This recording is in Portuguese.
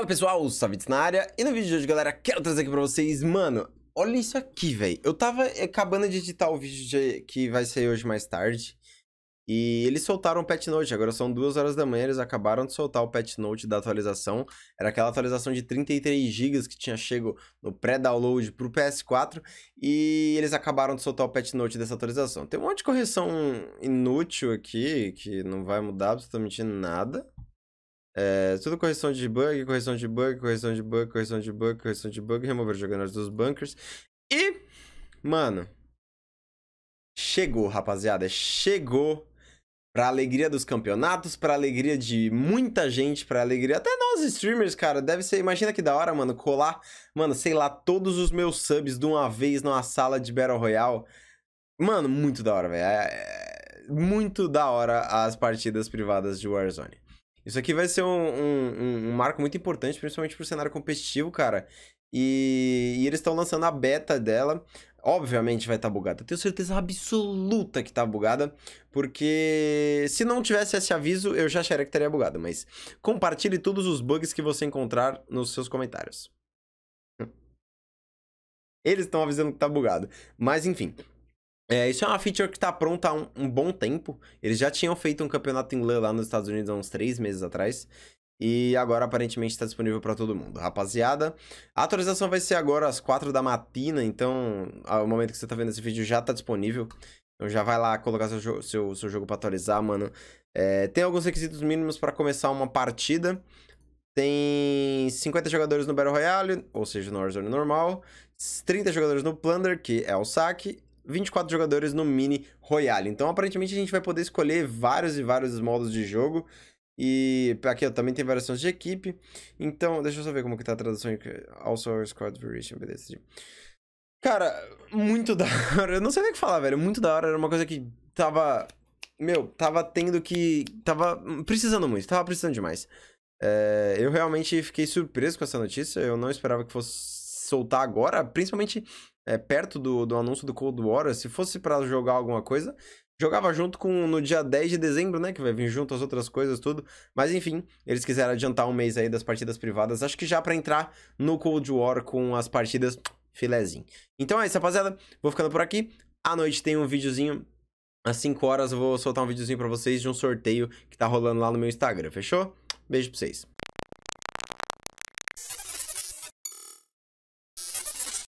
Fala pessoal, o Savitz na área, e no vídeo de hoje, galera, quero trazer aqui pra vocês, mano, olha isso aqui, velho. Eu tava acabando de editar o vídeo de... que vai sair hoje mais tarde, e eles soltaram o patch note, agora são duas horas da manhã, eles acabaram de soltar o patch note da atualização. Era aquela atualização de 33 GB que tinha chego no pré-download pro PS4 e eles acabaram de soltar o patch note dessa atualização. Tem um monte de correção inútil aqui que não vai mudar absolutamente nada. É, tudo correção de bug, correção de bug, correção de bug, correção de bug, correção de bug, remover jogadores dos bunkers. E, mano, chegou, rapaziada, chegou pra alegria dos campeonatos, pra alegria de muita gente, pra alegria até nós streamers, cara. Deve ser, imagina que da hora, mano, colar, mano, sei lá, todos os meus subs de uma vez numa sala de Battle Royale. Mano, muito da hora, velho. É, é, muito da hora as partidas privadas de Warzone. Isso aqui vai ser um, um, um marco muito importante, principalmente pro cenário competitivo, cara. E, e eles estão lançando a beta dela. Obviamente vai estar tá bugada. Eu tenho certeza absoluta que tá bugada. Porque se não tivesse esse aviso, eu já acharia que estaria bugada. Mas compartilhe todos os bugs que você encontrar nos seus comentários. Hum. Eles estão avisando que tá bugado. Mas enfim, é, isso é uma feature que está pronta há um, um, bom tempo. Eles já tinham feito um campeonato inglês lá nos Estados Unidos há uns três meses atrás. E agora aparentemente está disponível para todo mundo. Rapaziada, a atualização vai ser agora às quatro da matina. Então, o momento que você está vendo esse vídeo, já está disponível. Então já vai lá colocar seu, jogo, seu, seu jogo para atualizar, mano. É, tem alguns requisitos mínimos para começar uma partida. Tem 50 jogadores no Battle Royale, ou seja, no Warzone normal. 30 jogadores no Plunder, que é o saque. 24 jogadores no Mini Royale. Então, aparentemente, a gente vai poder escolher vários e vários modos de jogo. E aqui ó, também tem variações de equipe. Então, deixa eu só ver como que tá a tradução. Also Squad Variation, beleza. Cara, muito da hora. Eu não sei nem o que falar, velho. Muito da hora. Era uma coisa que tava. Meu, tava tendo que. Tava precisando muito, tava precisando demais. É, eu realmente fiquei surpreso com essa notícia. Eu não esperava que fosse soltar agora, principalmente é, perto do, do anúncio do Cold War, se fosse para jogar alguma coisa, jogava junto com no dia 10 de dezembro, né? Que vai vir junto as outras coisas, tudo. Mas enfim, eles quiseram adiantar um mês aí das partidas privadas. Acho que já para entrar no Cold War com as partidas filezinho. Então é isso, rapaziada. Vou ficando por aqui. À noite tem um videozinho. Às 5 horas eu vou soltar um videozinho para vocês de um sorteio que tá rolando lá no meu Instagram, fechou? Beijo pra vocês.